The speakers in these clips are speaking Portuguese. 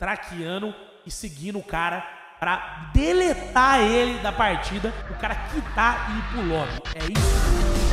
traqueando e seguindo o cara para deletar ele da partida, o cara quitar e ir pro lobby. É isso.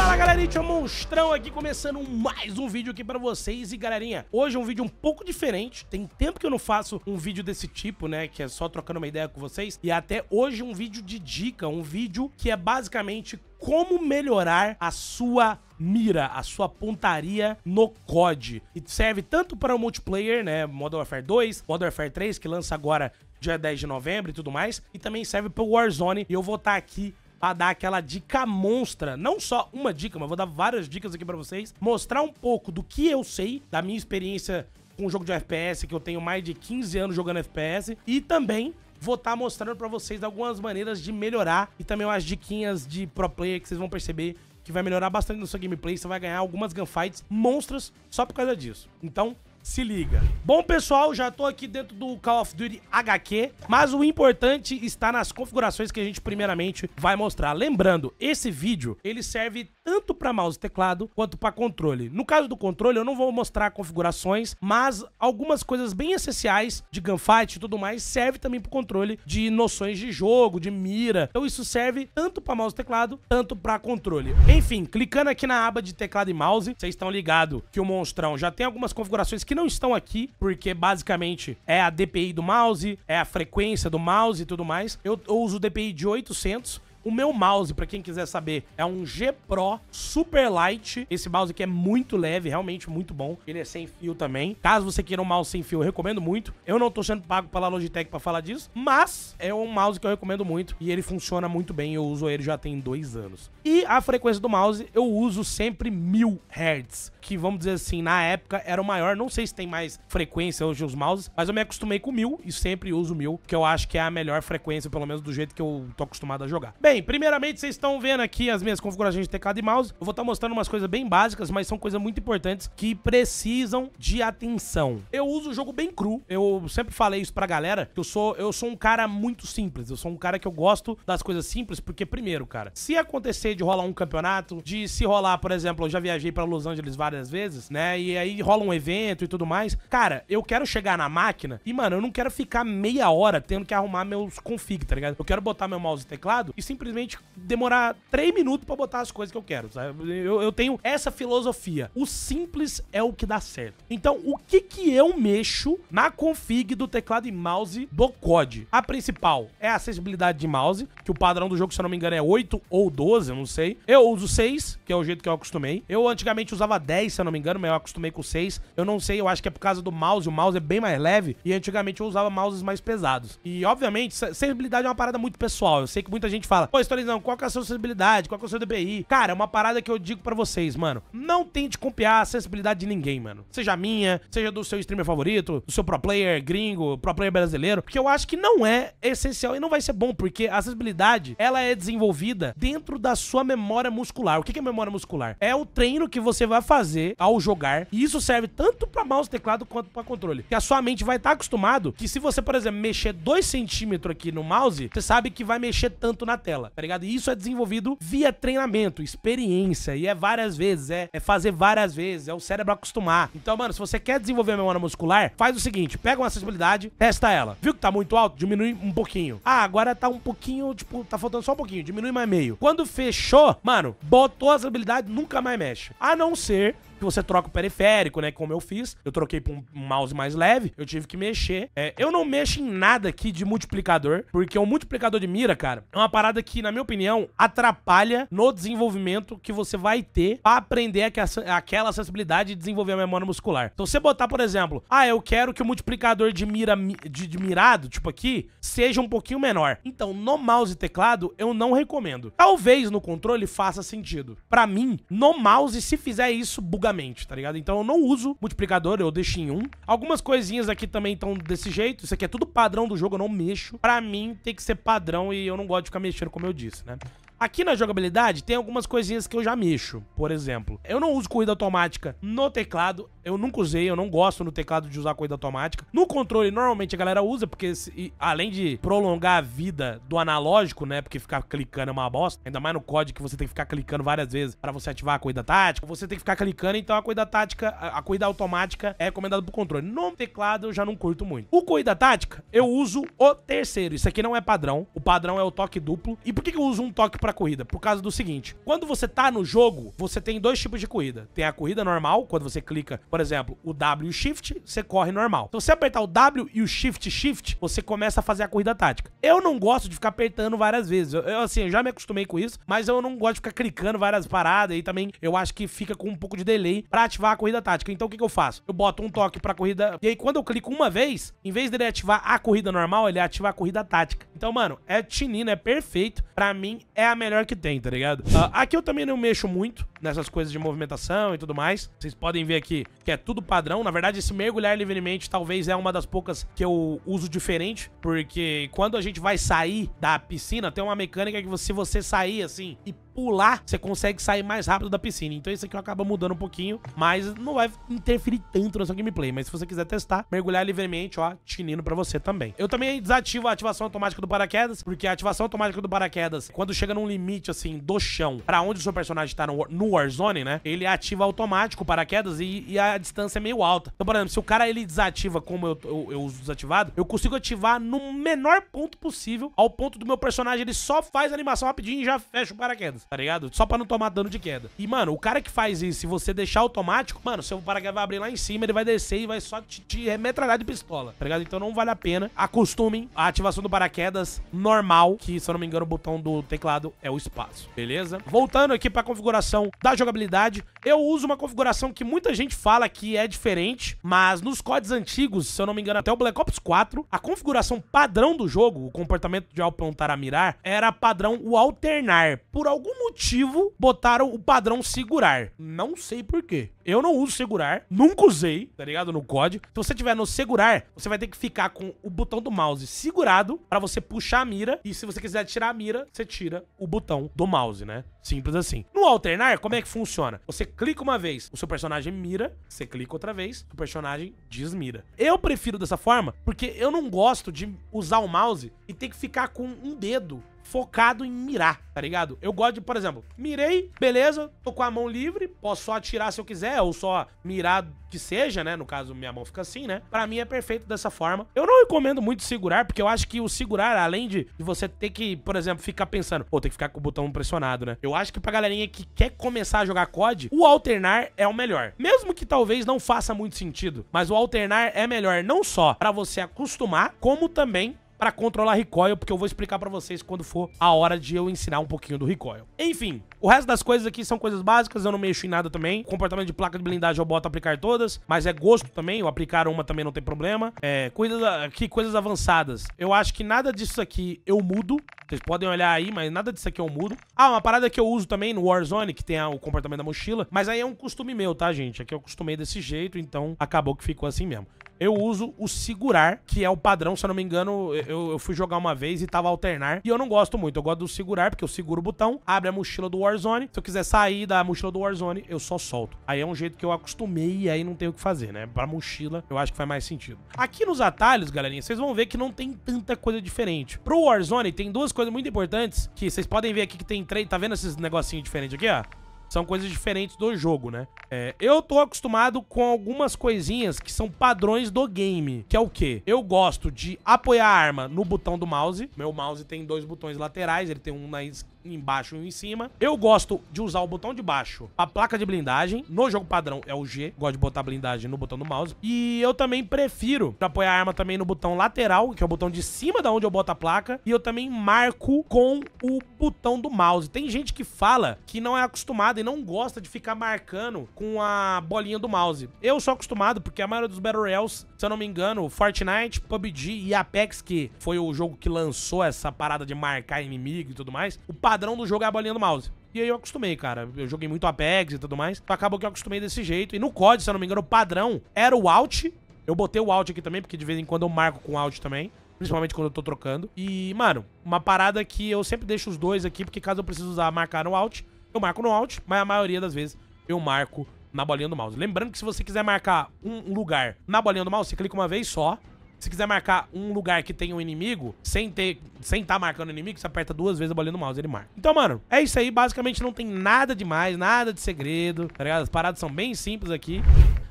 Fala galerinha, o Monstrão aqui começando mais um vídeo aqui pra vocês E galerinha, hoje é um vídeo um pouco diferente Tem tempo que eu não faço um vídeo desse tipo, né Que é só trocando uma ideia com vocês E até hoje um vídeo de dica Um vídeo que é basicamente como melhorar a sua mira, a sua pontaria no COD. E serve tanto para o multiplayer, né, Modern Warfare 2, Modern Warfare 3, que lança agora dia 10 de novembro e tudo mais, e também serve para Warzone, e eu vou estar tá aqui para dar aquela dica monstra. Não só uma dica, mas vou dar várias dicas aqui para vocês. Mostrar um pouco do que eu sei, da minha experiência com o jogo de FPS, que eu tenho mais de 15 anos jogando FPS. E também vou estar tá mostrando para vocês algumas maneiras de melhorar e também umas diquinhas de pro player que vocês vão perceber que vai melhorar bastante no seu gameplay, você vai ganhar algumas gunfights monstras só por causa disso. Então, se liga. Bom, pessoal, já tô aqui dentro do Call of Duty HQ, mas o importante está nas configurações que a gente primeiramente vai mostrar. Lembrando, esse vídeo, ele serve tanto para mouse e teclado quanto para controle. No caso do controle, eu não vou mostrar configurações, mas algumas coisas bem essenciais de gunfight e tudo mais serve também para controle de noções de jogo, de mira. Então isso serve tanto para mouse e teclado, tanto para controle. Enfim, clicando aqui na aba de teclado e mouse, vocês estão ligados que o Monstrão já tem algumas configurações que que não estão aqui, porque basicamente é a DPI do mouse, é a frequência do mouse e tudo mais. Eu, eu uso DPI de 800, o meu mouse, para quem quiser saber, é um G Pro Super Light. Esse mouse aqui é muito leve, realmente muito bom. Ele é sem fio também. Caso você queira um mouse sem fio, eu recomendo muito. Eu não tô sendo pago pela Logitech para falar disso, mas é um mouse que eu recomendo muito e ele funciona muito bem. Eu uso ele já tem dois anos. E a frequência do mouse eu uso sempre 1000 Hz, que vamos dizer assim, na época era o maior. Não sei se tem mais frequência hoje os mouses, mas eu me acostumei com 1000 e sempre uso 1000, que eu acho que é a melhor frequência, pelo menos do jeito que eu tô acostumado a jogar. Bem, Bem, primeiramente vocês estão vendo aqui as minhas configurações de teclado e mouse. Eu vou estar tá mostrando umas coisas bem básicas, mas são coisas muito importantes que precisam de atenção. Eu uso o jogo bem cru. Eu sempre falei isso pra galera, que eu sou, eu sou um cara muito simples. Eu sou um cara que eu gosto das coisas simples, porque primeiro, cara, se acontecer de rolar um campeonato, de se rolar, por exemplo, eu já viajei para Los Angeles várias vezes, né? E aí rola um evento e tudo mais. Cara, eu quero chegar na máquina e, mano, eu não quero ficar meia hora tendo que arrumar meus config, tá ligado? Eu quero botar meu mouse e teclado e simplesmente simplesmente demorar três minutos para botar as coisas que eu quero, sabe? Eu, eu tenho essa filosofia. O simples é o que dá certo. Então, o que que eu mexo na config do teclado e mouse do COD? A principal é a acessibilidade de mouse, que o padrão do jogo, se eu não me engano, é 8 ou 12, eu não sei. Eu uso 6, que é o jeito que eu acostumei. Eu antigamente usava 10, se eu não me engano, mas eu acostumei com 6. Eu não sei, eu acho que é por causa do mouse, o mouse é bem mais leve, e antigamente eu usava mouses mais pesados. E, obviamente, acessibilidade é uma parada muito pessoal. Eu sei que muita gente fala, Pô, Storizão, qual que é a sua acessibilidade? Qual que é o seu DPI? Cara, é uma parada que eu digo para vocês, mano. Não tente copiar a acessibilidade de ninguém, mano. Seja minha, seja do seu streamer favorito, do seu pro player gringo, pro player brasileiro. Porque eu acho que não é essencial e não vai ser bom, porque a acessibilidade, ela é desenvolvida dentro da sua memória muscular. O que é memória muscular? É o treino que você vai fazer ao jogar. E isso serve tanto para mouse, teclado, quanto para controle. Que a sua mente vai estar tá acostumado que se você, por exemplo, mexer 2 centímetros aqui no mouse, você sabe que vai mexer tanto na tela dela, tá ligado? E isso é desenvolvido via treinamento, experiência, e é várias vezes, é, é fazer várias vezes, é o cérebro acostumar. Então, mano, se você quer desenvolver a memória muscular, faz o seguinte, pega uma acessibilidade, testa ela. Viu que tá muito alto? Diminui um pouquinho. Ah, agora tá um pouquinho, tipo, tá faltando só um pouquinho, diminui mais meio. Quando fechou, mano, botou a acessibilidade, nunca mais mexe. A não ser que você troca o periférico, né? Como eu fiz. Eu troquei pra um mouse mais leve. Eu tive que mexer. É, eu não mexo em nada aqui de multiplicador, porque o multiplicador de mira, cara, é uma parada que, na minha opinião, atrapalha no desenvolvimento que você vai ter pra aprender aquela acessibilidade e desenvolver a memória muscular. Então, você botar, por exemplo, ah, eu quero que o multiplicador de mira de, de mirado, tipo aqui, seja um pouquinho menor. Então, no mouse e teclado, eu não recomendo. Talvez no controle faça sentido. Para mim, no mouse, se fizer isso, buga absurdamente, tá ligado? Então eu não uso multiplicador, eu deixo em 1. Algumas coisinhas aqui também estão desse jeito. Isso aqui é tudo padrão do jogo, eu não mexo. Pra mim, tem que ser padrão e eu não gosto de ficar mexendo, como eu disse, né? Aqui na jogabilidade tem algumas coisinhas que eu já mexo. Por exemplo, eu não uso corrida automática no teclado. Eu nunca usei, eu não gosto no teclado de usar corrida automática. No controle, normalmente a galera usa, porque se, além de prolongar a vida do analógico, né? Porque ficar clicando é uma bosta. Ainda mais no código que você tem que ficar clicando várias vezes para você ativar a corrida tática. Você tem que ficar clicando, então a corrida tática, a, a corrida automática é recomendada pro controle. No teclado eu já não curto muito. O corrida tática, eu uso o terceiro. Isso aqui não é padrão. O padrão é o toque duplo. E por que, que eu uso um toque pra pra corrida? Por causa do seguinte: quando você tá no jogo, você tem dois tipos de corrida. Tem a corrida normal, quando você clica, por exemplo, o W e o Shift, você corre normal. Então, se você apertar o W e o Shift Shift, você começa a fazer a corrida tática. Eu não gosto de ficar apertando várias vezes. Eu, eu assim, eu já me acostumei com isso, mas eu não gosto de ficar clicando várias paradas e também eu acho que fica com um pouco de delay pra ativar a corrida tática. Então, o que, que eu faço? Eu boto um toque pra corrida. E aí, quando eu clico uma vez, em vez dele ativar a corrida normal, ele ativa a corrida tática. Então, mano, é chinino, é perfeito. Pra mim, é a melhor que tem, tá ligado? Uh, aqui eu também não mexo muito nessas coisas de movimentação e tudo mais. Vocês podem ver aqui que é tudo padrão. Na verdade, esse mergulhar livremente talvez é uma das poucas que eu uso diferente, porque quando a gente vai sair da piscina, tem uma mecânica que se você sair assim e pular, você consegue sair mais rápido da piscina. Então isso aqui acaba mudando um pouquinho, mas não vai interferir tanto na sua gameplay. Mas se você quiser testar, mergulhar livremente, ó, tinindo pra você também. Eu também desativo a ativação automática do paraquedas, porque a ativação automática do paraquedas, quando chega num limite, assim, do chão, pra onde o seu personagem tá no, no Warzone, né? Ele ativa automático paraquedas e, e, a distância é meio alta. Então, por exemplo, se o cara ele desativa como eu, eu, eu uso desativado, eu consigo ativar no menor ponto possível, ao ponto do meu personagem ele só faz animação rapidinho e já fecha o paraquedas, tá ligado? Só pra não tomar dano de queda. E, mano, o cara que faz isso, se você deixar automático, mano, seu paraquedas vai abrir lá em cima, ele vai descer e vai só te, te metralhar de pistola, tá ligado? Então não vale a pena. Acostumem a ativação do paraquedas normal, que, se eu não me engano, o botão do teclado é o espaço, beleza? Voltando aqui pra configuração da jogabilidade. Eu uso uma configuração que muita gente fala que é diferente, mas nos codes antigos, se eu não me engano, até o Black Ops 4, a configuração padrão do jogo, o comportamento de apontar a mirar, era padrão o alternar. Por algum motivo, botaram o padrão segurar. Não sei porquê. Eu não uso segurar, nunca usei, tá ligado? No código Se você tiver no segurar, você vai ter que ficar com o botão do mouse segurado para você puxar a mira. E se você quiser tirar a mira, você tira o botão do mouse, né? Simples assim. No alternar, como como é que funciona? Você clica uma vez, o seu personagem mira, você clica outra vez, o personagem desmira. Eu prefiro dessa forma porque eu não gosto de usar o mouse e ter que ficar com um dedo focado em mirar, tá ligado? Eu gosto de, por exemplo, mirei, beleza, tô com a mão livre, posso só atirar se eu quiser, ou só mirar que seja, né? No caso, minha mão fica assim, né? Pra mim é perfeito dessa forma. Eu não recomendo muito segurar, porque eu acho que o segurar, além de, você ter que, por exemplo, ficar pensando, pô, tem que ficar com o botão pressionado, né? Eu acho que pra galerinha que quer começar a jogar COD, o alternar é o melhor. Mesmo que talvez não faça muito sentido, mas o alternar é melhor não só para você acostumar, como também para controlar recoil, porque eu vou explicar para vocês quando for a hora de eu ensinar um pouquinho do recoil. Enfim, o resto das coisas aqui são coisas básicas, eu não mexo em nada também. Comportamento de placa de blindagem eu boto aplicar todas, mas é gosto também, eu aplicar uma também não tem problema. É, coisas aqui, coisas avançadas. Eu acho que nada disso aqui eu mudo, vocês podem olhar aí, mas nada disso aqui eu é mudo. Ah, uma parada que eu uso também no Warzone, que tem o comportamento da mochila. Mas aí é um costume meu, tá, gente? Aqui eu acostumei desse jeito, então acabou que ficou assim mesmo. Eu uso o segurar, que é o padrão, se eu não me engano, eu, eu, fui jogar uma vez e tava alternar. E eu não gosto muito, eu gosto do segurar, porque eu seguro o botão, abre a mochila do Warzone. Se eu quiser sair da mochila do Warzone, eu só solto. Aí é um jeito que eu acostumei e aí não tenho o que fazer, né? Pra mochila, eu acho que faz mais sentido. Aqui nos atalhos, galerinha, vocês vão ver que não tem tanta coisa diferente. Pro Warzone, tem duas coisas coisas muito importantes que vocês podem ver aqui que tem três... Tá vendo esses negocinhos diferentes aqui, ó? São coisas diferentes do jogo, né? É, eu tô acostumado com algumas coisinhas que são padrões do game, que é o quê? Eu gosto de apoiar a arma no botão do mouse. Meu mouse tem dois botões laterais, ele tem um na, embaixo e em cima. Eu gosto de usar o botão de baixo, a placa de blindagem. No jogo padrão é o G, gosto de botar blindagem no botão do mouse. E eu também prefiro apoiar a arma também no botão lateral, que é o botão de cima da onde eu boto a placa. E eu também marco com o botão do mouse. Tem gente que fala que não é acostumada e não gosta de ficar marcando com a bolinha do mouse. Eu sou acostumado, porque a maioria dos Battle Royals, se eu não me engano, Fortnite, PUBG e Apex, que foi o jogo que lançou essa parada de marcar inimigo e tudo mais, o padrão do jogo é a bolinha do mouse. E aí eu acostumei, cara. Eu joguei muito Apex e tudo mais. Então acabou que eu acostumei desse jeito. E no código, se eu não me engano, o padrão era o Alt. Eu botei o Alt aqui também, porque de vez em quando eu marco com o Alt também. Principalmente quando eu tô trocando. E, mano, uma parada que eu sempre deixo os dois aqui, porque caso eu precise usar marcar no Alt, eu marco no Alt, mas a maioria das vezes eu marco na bolinha do mouse. Lembrando que se você quiser marcar um lugar na bolinha do mouse, você clica uma vez só se quiser marcar um lugar que tem um inimigo, sem ter, sem estar tá marcando inimigo, você aperta duas vezes a bolinha no mouse, ele marca. Então, mano, é isso aí. Basicamente não tem nada demais, nada de segredo, tá ligado? As paradas são bem simples aqui.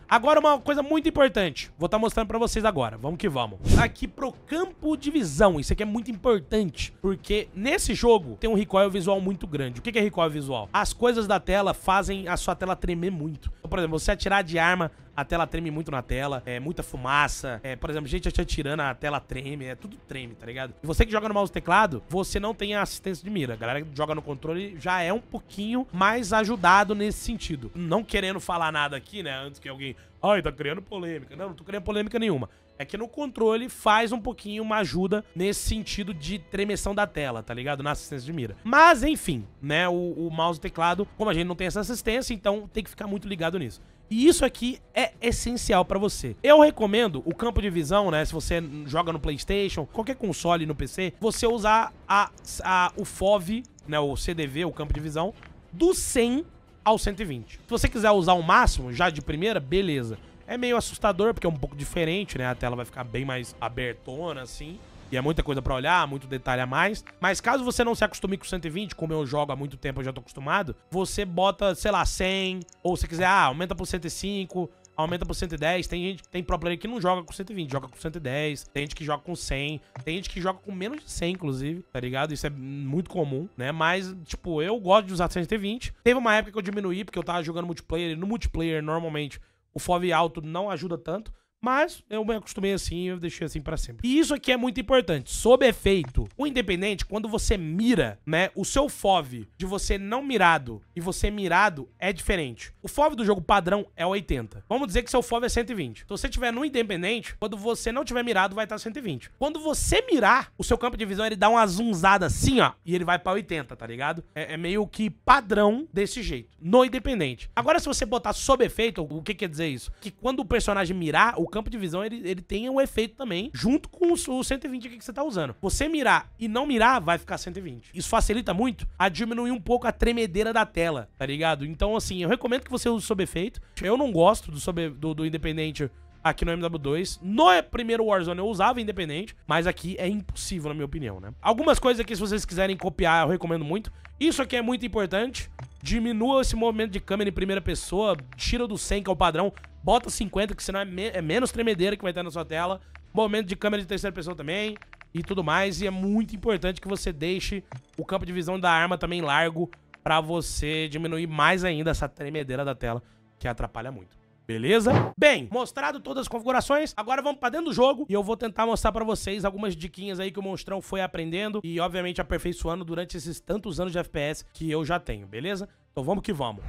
Agora uma coisa muito importante, vou estar tá mostrando pra vocês agora, vamos que vamos. Aqui pro campo de visão, isso aqui é muito importante, porque nesse jogo tem um recoil visual muito grande. O que é recoil visual? As coisas da tela fazem a sua tela tremer muito. Então, por exemplo, você atirar de arma, a tela treme muito na tela, é muita fumaça. É, por exemplo, gente atirando, a tela treme, é tudo treme, tá ligado? E você que joga no mouse teclado, você não tem assistência de mira. A galera que joga no controle já é um pouquinho mais ajudado nesse sentido. Não querendo falar nada aqui, né? Antes que alguém. Ai, tá criando polêmica. Não, não tô criando polêmica nenhuma. É que no controle faz um pouquinho uma ajuda nesse sentido de tremeção da tela, tá ligado? Na assistência de mira. Mas, enfim, né? O, o mouse e teclado, como a gente não tem essa assistência, então tem que ficar muito ligado nisso. E isso aqui é essencial para você. Eu recomendo o campo de visão, né? Se você joga no PlayStation, qualquer console no PC, você usar a, a, o FOV, né? O CDV, o campo de visão, do 100 ao 120. Se você quiser usar o máximo, já de primeira, beleza. É meio assustador, porque é um pouco diferente, né? A tela vai ficar bem mais abertona, assim e é muita coisa para olhar, muito detalhe a mais. Mas caso você não se acostume com 120, como eu jogo há muito tempo, eu já tô acostumado, você bota, sei lá, 100, ou se quiser, ah, aumenta pro 105, aumenta pro 110. Tem gente, tem pro player que não joga com 120, joga com 110. Tem gente que joga com 100. Tem gente que joga com menos de 100, inclusive, tá ligado? Isso é muito comum, né? Mas, tipo, eu gosto de usar 120. Teve uma época que eu diminuí, porque eu tava jogando multiplayer. E no multiplayer, normalmente, o FOV alto não ajuda tanto. Mas eu me acostumei assim eu deixei assim para sempre. E isso aqui é muito importante. Sob efeito, o independente, quando você mira, né? O seu FOV de você não mirado e você mirado é diferente. O FOV do jogo padrão é 80. Vamos dizer que seu FOV é 120. Se você tiver no independente, quando você não tiver mirado, vai tá estar 120. Quando você mirar, o seu campo de visão ele dá uma zunzada assim, ó, e ele vai para 80, tá ligado? É, é, meio que padrão desse jeito, no independente. Agora, se você botar sob efeito, o que quer dizer isso? Que quando o personagem mirar, o campo de visão ele, ele tem um efeito também, junto com o 120 aqui que você tá usando. Você mirar e não mirar, vai ficar 120. Isso facilita muito a diminuir um pouco a tremedeira da tela, tá ligado? Então, assim, eu recomendo que você use sob efeito. Eu não gosto do, do, do independente aqui no MW2. No primeiro Warzone eu usava independente, mas aqui é impossível, na minha opinião, né? Algumas coisas aqui, se vocês quiserem copiar, eu recomendo muito. Isso aqui é muito importante. Diminua esse movimento de câmera em primeira pessoa, tira do 100, que é o padrão, bota 50, que senão é, me é menos tremedeira que vai estar na sua tela. Movimento de câmera de terceira pessoa também e tudo mais. E é muito importante que você deixe o campo de visão da arma também largo para você diminuir mais ainda essa tremedeira da tela que atrapalha muito. Beleza? Bem, mostrado todas as configurações, agora vamos pra dentro do jogo e eu vou tentar mostrar pra vocês algumas diquinhas aí que o Monstrão foi aprendendo e, obviamente, aperfeiçoando durante esses tantos anos de FPS que eu já tenho, beleza? Então vamos que vamos.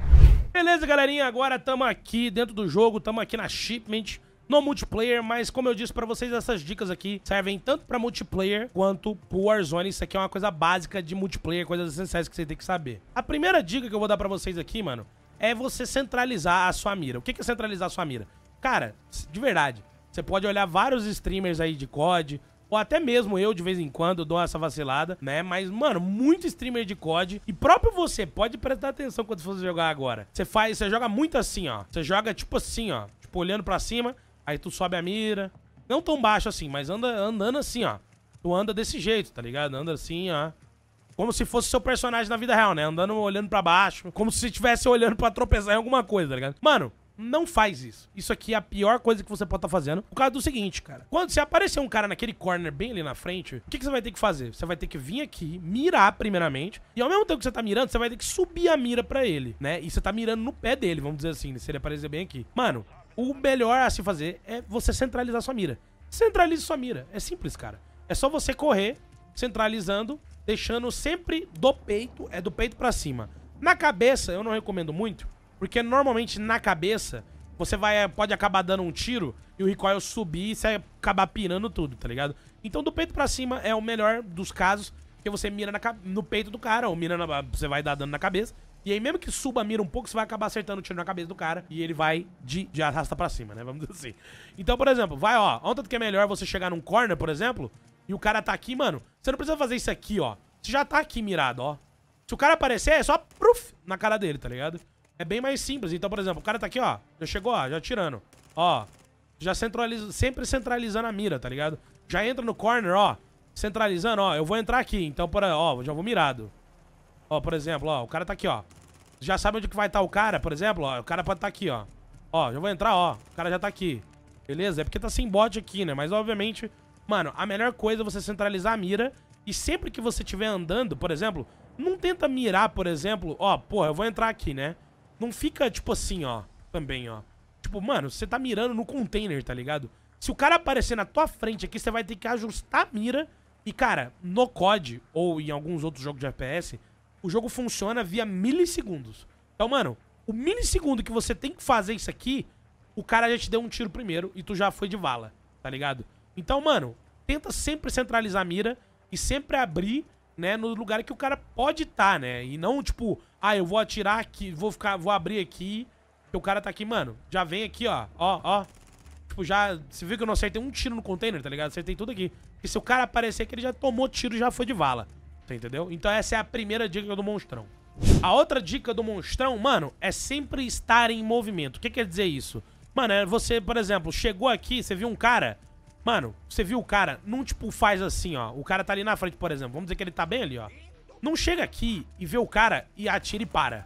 Beleza, galerinha? Agora estamos aqui dentro do jogo, estamos aqui na Shipment no multiplayer, mas como eu disse para vocês, essas dicas aqui servem tanto para multiplayer quanto pro Warzone. Isso aqui é uma coisa básica de multiplayer, coisas essenciais que você tem que saber. A primeira dica que eu vou dar para vocês aqui, mano, é você centralizar a sua mira. O que é centralizar a sua mira? Cara, de verdade, você pode olhar vários streamers aí de COD, ou até mesmo eu de vez em quando dou essa vacilada, né? Mas, mano, muito streamer de COD. E próprio você, pode prestar atenção quando você jogar agora. Você faz, você joga muito assim, ó. Você joga tipo assim, ó. Tipo, olhando pra cima, aí tu sobe a mira. Não tão baixo assim, mas anda, andando assim, ó. Tu anda desse jeito, tá ligado? Anda assim, ó como se fosse seu personagem na vida real, né? Andando olhando para baixo, como se estivesse olhando para tropeçar em alguma coisa, tá ligado? Mano, não faz isso. Isso aqui é a pior coisa que você pode estar tá fazendo. Por causa do seguinte, cara. Quando você aparecer um cara naquele corner bem ali na frente, o que, que, você vai ter que fazer? Você vai ter que vir aqui, mirar primeiramente. E ao mesmo tempo que você tá mirando, você vai ter que subir a mira para ele, né? E você tá mirando no pé dele, vamos dizer assim, né? se ele aparecer bem aqui. Mano, o melhor a se fazer é você centralizar sua mira. Centralize sua mira. É simples, cara. É só você correr centralizando deixando sempre do peito, é do peito para cima. Na cabeça, eu não recomendo muito, porque normalmente na cabeça você vai pode acabar dando um tiro e o recoil subir e você acabar pirando tudo, tá ligado? Então do peito para cima é o melhor dos casos, porque você mira na, no peito do cara, ou mira na, você vai dar dano na cabeça, e aí, mesmo que suba a mira um pouco, você vai acabar acertando o tiro na cabeça do cara e ele vai de, de arrasta pra cima, né? Vamos dizer assim. Então, por exemplo, vai, ó. Ontem que é melhor você chegar num corner, por exemplo, e o cara tá aqui, mano, você não precisa fazer isso aqui, ó. Você já tá aqui mirado, ó. Se o cara aparecer, é só pruf, na cara dele, tá ligado? É bem mais simples. Então, por exemplo, o cara tá aqui, ó. Já chegou, ó, já tirando. Ó, já centraliza, sempre centralizando a mira, tá ligado? Já entra no corner, ó. Centralizando, ó. Eu vou entrar aqui, então, por, ó, já vou mirado. Ó, por exemplo, ó, o cara tá aqui, ó. Já sabe onde que vai estar tá o cara, por exemplo, ó. O cara pode estar tá aqui, ó. Ó, já vou entrar, ó. O cara já tá aqui. Beleza? É porque tá sem bot aqui, né? Mas, obviamente, Mano, a melhor coisa é você centralizar a mira e sempre que você estiver andando, por exemplo, não tenta mirar, por exemplo, ó, porra, eu vou entrar aqui, né? Não fica, tipo assim, ó, também, ó. Tipo, mano, você tá mirando no container, tá ligado? Se o cara aparecer na tua frente aqui, você vai ter que ajustar a mira. E, cara, no COD ou em alguns outros jogos de FPS, o jogo funciona via milissegundos. Então, mano, o milissegundo que você tem que fazer isso aqui, o cara já te deu um tiro primeiro e tu já foi de vala, tá ligado? Então, mano, tenta sempre centralizar a mira e sempre abrir, né, no lugar que o cara pode estar, tá, né? E não, tipo, ah, eu vou atirar aqui, vou ficar, vou abrir aqui, que o cara tá aqui, mano. Já vem aqui, ó, ó, ó. Tipo, já, você viu que eu não acertei um tiro no container, tá ligado? Acertei tudo aqui. e se o cara aparecer que ele já tomou tiro e já foi de vala, tá entendeu? Então essa é a primeira dica do monstrão. A outra dica do monstrão, mano, é sempre estar em movimento. O que quer dizer isso? Mano, é você, por exemplo, chegou aqui, você viu um cara, Mano, você viu o cara? Não, tipo, faz assim, ó. O cara tá ali na frente, por exemplo. Vamos dizer que ele tá bem ali, ó. Não chega aqui e vê o cara e atira e para.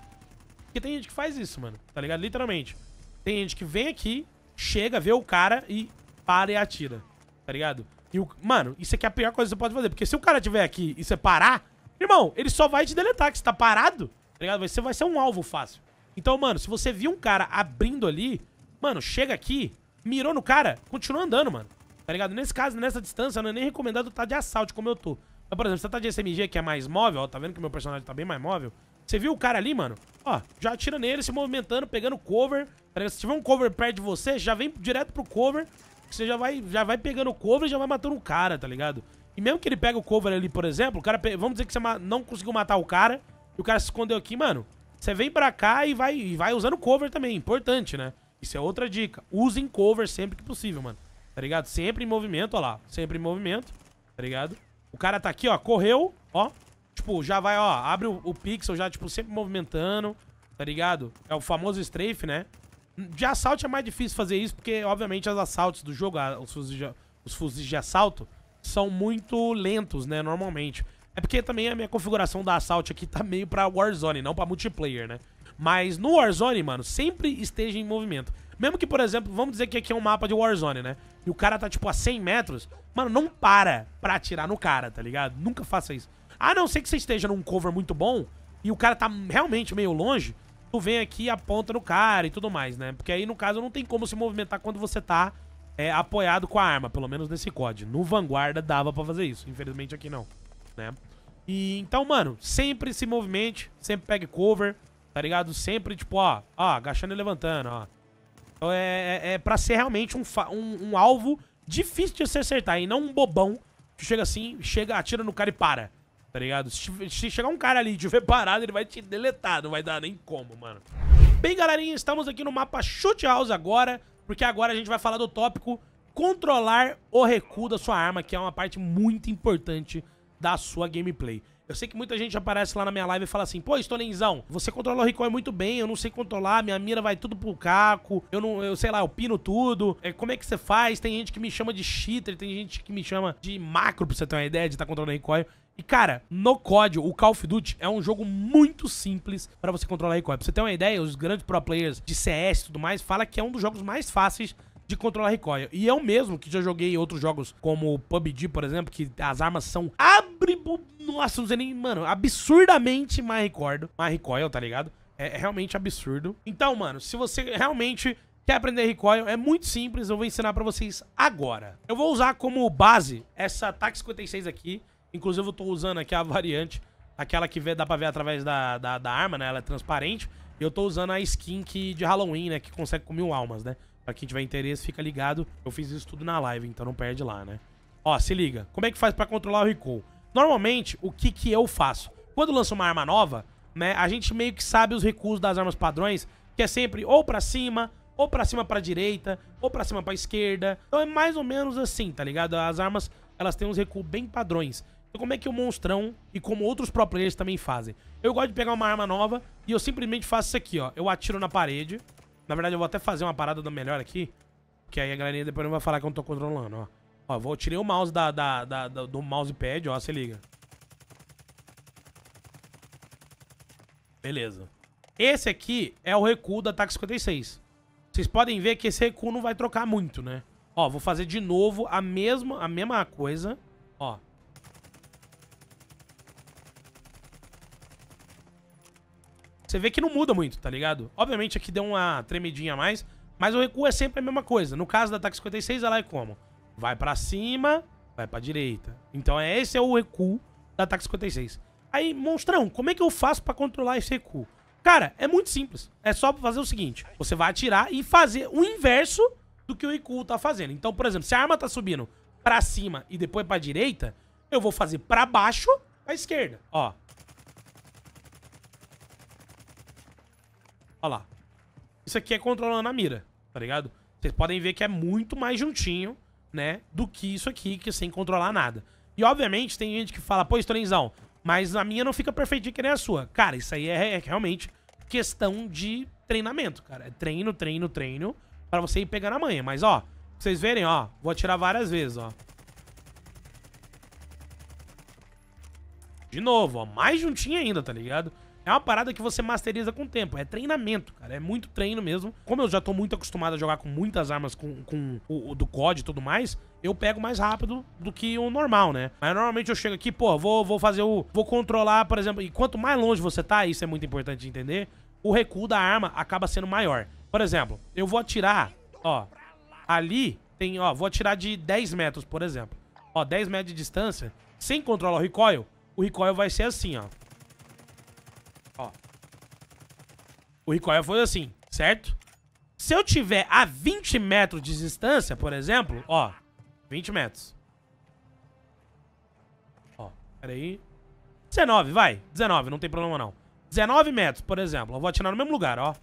Porque tem gente que faz isso, mano. Tá ligado? Literalmente. Tem gente que vem aqui, chega, vê o cara e para e atira. Tá ligado? E o... Mano, isso aqui é a pior coisa que você pode fazer. Porque se o cara tiver aqui e você parar, irmão, ele só vai te deletar, que você tá parado. Tá ligado? Você vai ser um alvo fácil. Então, mano, se você viu um cara abrindo ali, mano, chega aqui, mirou no cara, continua andando, mano. Tá ligado? Nesse caso, nessa distância, não é nem recomendado estar tá de assalto, como eu tô. Mas, por exemplo, você tá de SMG, que é mais móvel, ó, tá vendo que meu personagem tá bem mais móvel? Você viu o cara ali, mano? Ó, já atira nele, se movimentando, pegando cover. Tá se tiver um cover perto de você, já vem direto pro cover. Você já vai, já vai pegando cover e já vai matando o cara, tá ligado? E mesmo que ele pega o cover ali, por exemplo, o cara. Vamos dizer que você não conseguiu matar o cara e o cara se escondeu aqui, mano. Você vem pra cá e vai, e vai usando cover também. Importante, né? Isso é outra dica. Usem cover sempre que possível, mano. Tá ligado? Sempre em movimento, ó lá. Sempre em movimento. Tá ligado? O cara tá aqui, ó. Correu, ó. Tipo, já vai, ó. Abre o, o pixel já, tipo, sempre movimentando. Tá ligado? É o famoso strafe, né? De assalto é mais difícil fazer isso, porque, obviamente, os assaltos do jogo, os fuzis de, os fuzis de assalto, são muito lentos, né? Normalmente. É porque também a minha configuração da assalto aqui tá meio pra Warzone, não pra multiplayer, né? Mas no Warzone, mano, sempre esteja em movimento. Mesmo que, por exemplo, vamos dizer que aqui é um mapa de Warzone, né? E o cara tá, tipo, a 100 metros. Mano, não para pra atirar no cara, tá ligado? Nunca faça isso. A não ser que você esteja num cover muito bom e o cara tá realmente meio longe, tu vem aqui e aponta no cara e tudo mais, né? Porque aí, no caso, não tem como se movimentar quando você tá é, apoiado com a arma, pelo menos nesse COD. No Vanguarda dava pra fazer isso, infelizmente aqui não, né? E, então, mano, sempre se movimente, sempre pegue cover, tá ligado? Sempre, tipo, ó, ó, agachando e levantando, ó. Então é, é, é pra ser realmente um, um, um, alvo difícil de se acertar e não um bobão que chega assim, chega, atira no cara e para, tá ligado? Se, se chegar um cara ali de ver parado, ele vai te deletar, não vai dar nem como, mano. Bem, galerinha, estamos aqui no mapa Shoot House agora, porque agora a gente vai falar do tópico controlar o recuo da sua arma, que é uma parte muito importante da sua gameplay. Eu sei que muita gente aparece lá na minha live e fala assim: pô, Stonenzão, você controla o recoil muito bem, eu não sei controlar, minha mira vai tudo pro caco, eu não, eu sei lá, eu pino tudo. É, como é que você faz? Tem gente que me chama de cheater, tem gente que me chama de macro, pra você ter uma ideia de estar tá controlando recoil. E, cara, no código, o Call of Duty é um jogo muito simples para você controlar recoil. Pra você ter uma ideia, os grandes pro players de CS e tudo mais falam que é um dos jogos mais fáceis de controlar recoil. E eu é mesmo, que já joguei outros jogos como PUBG, por exemplo, que as armas são abre... Nossa, não sei nem... Mano, absurdamente mais recordo. Mais recoil, tá ligado? É, é, realmente absurdo. Então, mano, se você realmente Quer aprender recoil? É muito simples, eu vou ensinar pra vocês agora. Eu vou usar como base essa TAC 56 aqui. Inclusive eu tô usando aqui a variante, aquela que vê, dá pra ver através da, da, da arma, né? Ela é transparente. E eu tô usando a skin que, de Halloween, né? Que consegue comer almas, né? Pra quem tiver interesse, fica ligado. Eu fiz isso tudo na live, então não perde lá, né? Ó, se liga. Como é que faz pra controlar o recoil? Normalmente, o que que eu faço? Quando lança uma arma nova, né, a gente meio que sabe os recuos das armas padrões, que é sempre ou pra cima, ou pra cima pra direita, ou pra cima pra esquerda. Então é mais ou menos assim, tá ligado? As armas, elas têm uns recuos bem padrões. Então como é que o Monstrão e como outros pro players também fazem? Eu gosto de pegar uma arma nova e eu simplesmente faço isso aqui, ó. Eu atiro na parede, na verdade, eu vou até fazer uma parada da melhor aqui. Que aí a galerinha depois não vai falar que eu não tô controlando, ó. Ó, vou, tirei o mouse da, da, da, da, do mousepad, ó, se liga. Beleza. Esse aqui é o recuo do ataque 56. Vocês podem ver que esse recuo não vai trocar muito, né? Ó, vou fazer de novo a mesma, a mesma coisa. Ó, Você vê que não muda muito, tá ligado? Obviamente aqui deu uma tremidinha a mais, mas o recuo é sempre a mesma coisa. No caso da TAC 56, ela é como? Vai para cima, vai pra direita. Então é esse é o recuo da TAC 56. Aí, monstrão, como é que eu faço para controlar esse recuo? Cara, é muito simples. É só fazer o seguinte. Você vai atirar e fazer o inverso do que o recuo tá fazendo. Então, por exemplo, se a arma tá subindo para cima e depois pra direita, eu vou fazer para baixo, pra esquerda. Ó, Olha lá. Isso aqui é controlando a mira, tá ligado? Vocês podem ver que é muito mais juntinho, né? Do que isso aqui, que sem controlar nada. E, obviamente, tem gente que fala, pô, Storinzão, mas a minha não fica perfeitinha que nem a sua. Cara, isso aí é, é realmente questão de treinamento, cara. É treino, treino, treino, para você ir pegar na manha. Mas, ó, vocês verem, ó, vou atirar várias vezes, ó. De novo, ó, mais juntinho ainda, tá ligado? É uma parada que você masteriza com o tempo. É treinamento, cara. É muito treino mesmo. Como eu já tô muito acostumado a jogar com muitas armas com, com o, o do COD e tudo mais, eu pego mais rápido do que o normal, né? Mas normalmente eu chego aqui, pô, vou, vou fazer o. Vou controlar, por exemplo. E quanto mais longe você tá, isso é muito importante de entender, o recuo da arma acaba sendo maior. Por exemplo, eu vou atirar, ó. Ali tem, ó, vou atirar de 10 metros, por exemplo. Ó, 10 metros de distância. Sem controlar o recoil, o recoil vai ser assim, ó. Ó. O recoil foi assim, certo? Se eu tiver a 20 metros de distância, por exemplo, ó, 20 metros. Ó, peraí. 19, vai. 19, não tem problema não. 19 metros, por exemplo. Eu vou atirar no mesmo lugar, ó.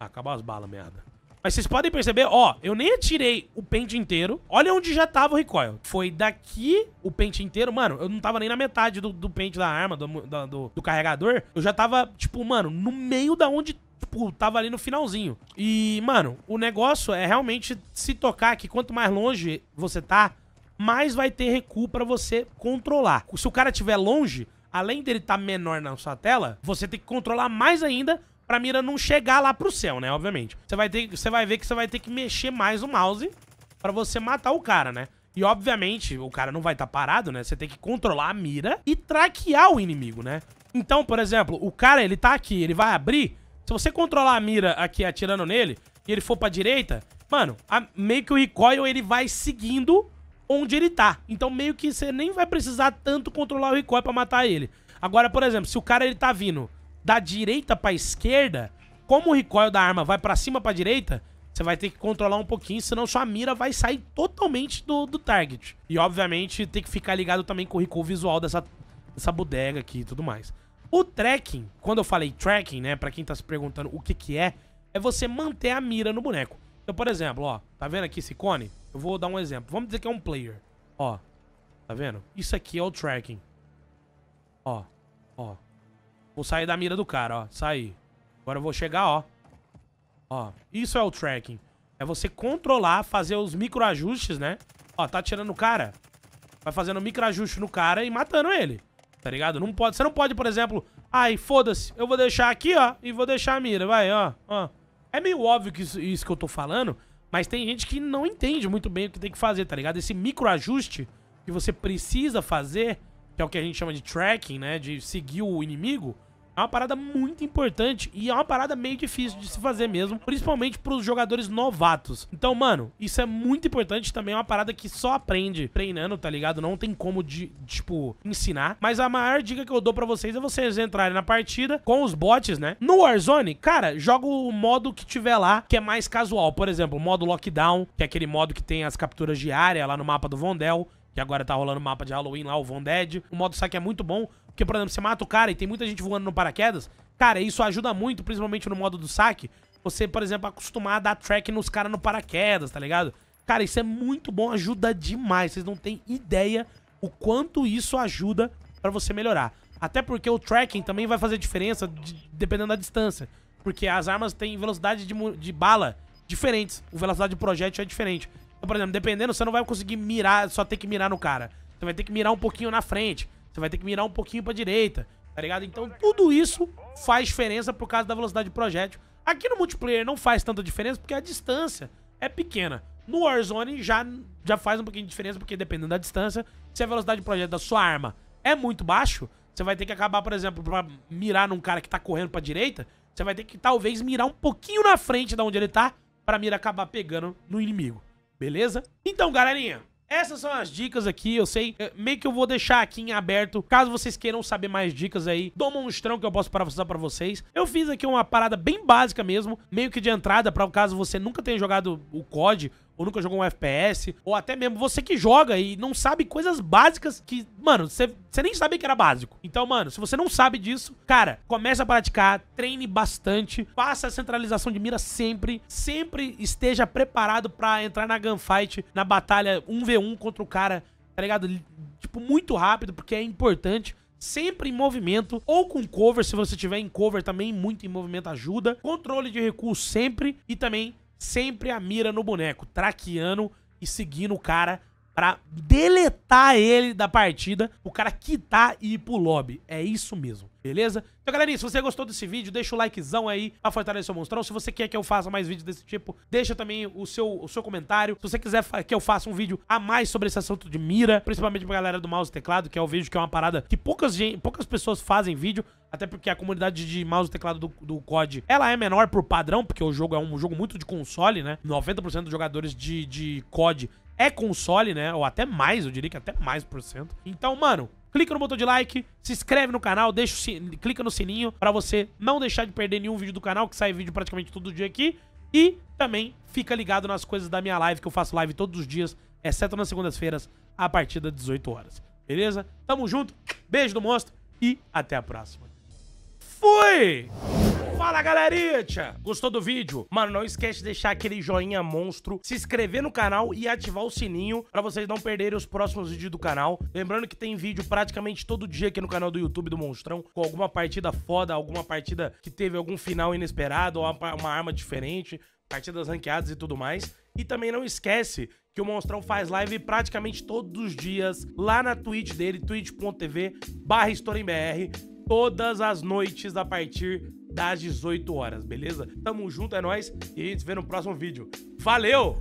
Ah, acabou as balas, merda. Mas vocês podem perceber, ó, eu nem atirei o pente inteiro. Olha onde já tava o recoil. Foi daqui o pente inteiro. Mano, eu não tava nem na metade do, do pente da arma, do, do, do carregador. Eu já tava, tipo, mano, no meio da onde tipo, tava ali no finalzinho. E, mano, o negócio é realmente se tocar que quanto mais longe você tá, mais vai ter recuo para você controlar. Se o cara tiver longe, além dele estar tá menor na sua tela, você tem que controlar mais ainda pra mira não chegar lá pro céu, né? Obviamente. Você vai, ter, você vai ver que você vai ter que mexer mais o mouse pra você matar o cara, né? E, obviamente, o cara não vai estar tá parado, né? Você tem que controlar a mira e traquear o inimigo, né? Então, por exemplo, o cara, ele tá aqui, ele vai abrir. Se você controlar a mira aqui atirando nele e ele for pra direita, mano, a, meio que o recoil, ele vai seguindo onde ele tá. Então, meio que você nem vai precisar tanto controlar o recoil pra matar ele. Agora, por exemplo, se o cara, ele tá vindo da direita para esquerda, como o recoil da arma vai para cima para direita, você vai ter que controlar um pouquinho, senão sua mira vai sair totalmente do, do target. E, obviamente, tem que ficar ligado também com o recoil visual dessa, dessa bodega aqui e tudo mais. O tracking, quando eu falei tracking, né, pra quem tá se perguntando o que que é, é você manter a mira no boneco. Então, por exemplo, ó, tá vendo aqui esse cone? Eu vou dar um exemplo. Vamos dizer que é um player. Ó, tá vendo? Isso aqui é o tracking. Ó, ó. Vou sair da mira do cara, ó. sair. Agora eu vou chegar, ó. Ó, isso é o tracking. É você controlar, fazer os microajustes, né? Ó, tá atirando o cara. Vai fazendo microajuste no cara e matando ele. Tá ligado? Não pode, você não pode, por exemplo... Ai, foda-se, eu vou deixar aqui, ó, e vou deixar a mira, vai, ó, ó. É meio óbvio que isso, isso que eu tô falando, mas tem gente que não entende muito bem o que tem que fazer, tá ligado? Esse microajuste que você precisa fazer que é o que a gente chama de tracking, né? De seguir o inimigo. É uma parada muito importante e é uma parada meio difícil de se fazer mesmo, principalmente para os jogadores novatos. Então, mano, isso é muito importante também, é uma parada que só aprende treinando, tá ligado? Não tem como de, tipo, ensinar. Mas a maior dica que eu dou para vocês é vocês entrarem na partida com os bots, né? No Warzone, cara, joga o modo que tiver lá, que é mais casual. Por exemplo, o modo Lockdown, que é aquele modo que tem as capturas de área lá no mapa do Vondel. E agora tá rolando mapa de Halloween lá, o Von Dead. O modo saque é muito bom, porque, por exemplo, você mata o cara e tem muita gente voando no paraquedas. Cara, isso ajuda muito, principalmente no modo do saque. Você, por exemplo, acostumar a dar track nos caras no paraquedas, tá ligado? Cara, isso é muito bom, ajuda demais. Vocês não têm ideia o quanto isso ajuda para você melhorar. Até porque o tracking também vai fazer diferença de, dependendo da distância. Porque as armas têm velocidade de, de bala diferentes. O velocidade de projétil é diferente. Então, por exemplo, dependendo, você não vai conseguir mirar, só ter que mirar no cara. Você vai ter que mirar um pouquinho na frente. Você vai ter que mirar um pouquinho pra direita, tá ligado? Então tudo isso faz diferença por causa da velocidade de projétil. Aqui no multiplayer não faz tanta diferença porque a distância é pequena. No Warzone já, já faz um pouquinho de diferença, porque dependendo da distância, se a velocidade de projeto da sua arma é muito baixo, você vai ter que acabar, por exemplo, pra mirar num cara que tá correndo pra direita, você vai ter que talvez mirar um pouquinho na frente da onde ele tá, pra mira acabar pegando no inimigo beleza? Então, galerinha, essas são as dicas aqui, eu sei. Eh, meio que eu vou deixar aqui em aberto, caso vocês queiram saber mais dicas aí, do monstrão que eu posso passar pra vocês. Eu fiz aqui uma parada bem básica mesmo, meio que de entrada, para o caso você nunca tenha jogado o COD ou nunca jogou um FPS, ou até mesmo você que joga e não sabe coisas básicas que, mano, você nem sabia que era básico. Então, mano, se você não sabe disso, cara, começa a praticar, treine bastante, faça a centralização de mira sempre, sempre esteja preparado para entrar na gunfight, na batalha 1v1 contra o cara, tá ligado? Tipo, muito rápido, porque é importante sempre em movimento, ou com cover, se você tiver em cover também, muito em movimento ajuda. Controle de recuo sempre e também sempre a mira no boneco, traqueando e seguindo o cara para deletar ele da partida, o cara quitar e ir pro lobby. É isso mesmo. Beleza? Então, galerinha, se você gostou desse vídeo, deixa o likezão aí pra fortalecer o monstrão. Se você quer que eu faça mais vídeos desse tipo, deixa também o seu, o seu comentário. Se você quiser que eu faça um vídeo a mais sobre esse assunto de mira, principalmente pra galera do mouse e teclado, que é o vídeo que é uma parada que poucas, poucas pessoas fazem vídeo, até porque a comunidade de mouse e teclado do, do COD, ela é menor por padrão, porque o jogo é um jogo muito de console, né? 90% dos jogadores de, de COD é console, né? Ou até mais, eu diria que até mais por cento. Então, mano, clica no botão de like, se inscreve no canal, deixa clica no sininho para você não deixar de perder nenhum vídeo do canal, que sai vídeo praticamente todo dia aqui. E também fica ligado nas coisas da minha live, que eu faço live todos os dias, exceto nas segundas-feiras, a partir das 18 horas. Beleza? Tamo junto, beijo do monstro e até a próxima. Fui! Fala galerita! Gostou do vídeo? Mano, não esquece de deixar aquele joinha monstro, se inscrever no canal e ativar o sininho pra vocês não perderem os próximos vídeos do canal. Lembrando que tem vídeo praticamente todo dia aqui no canal do YouTube do Monstrão, com alguma partida foda, alguma partida que teve algum final inesperado, ou uma arma diferente, partidas ranqueadas e tudo mais. E também não esquece que o Monstrão faz live praticamente todos os dias lá na Twitch dele, twitch.tv barra todas as noites a partir das 18 horas, beleza? Tamo junto, é nóis e a gente se vê no próximo vídeo. Valeu!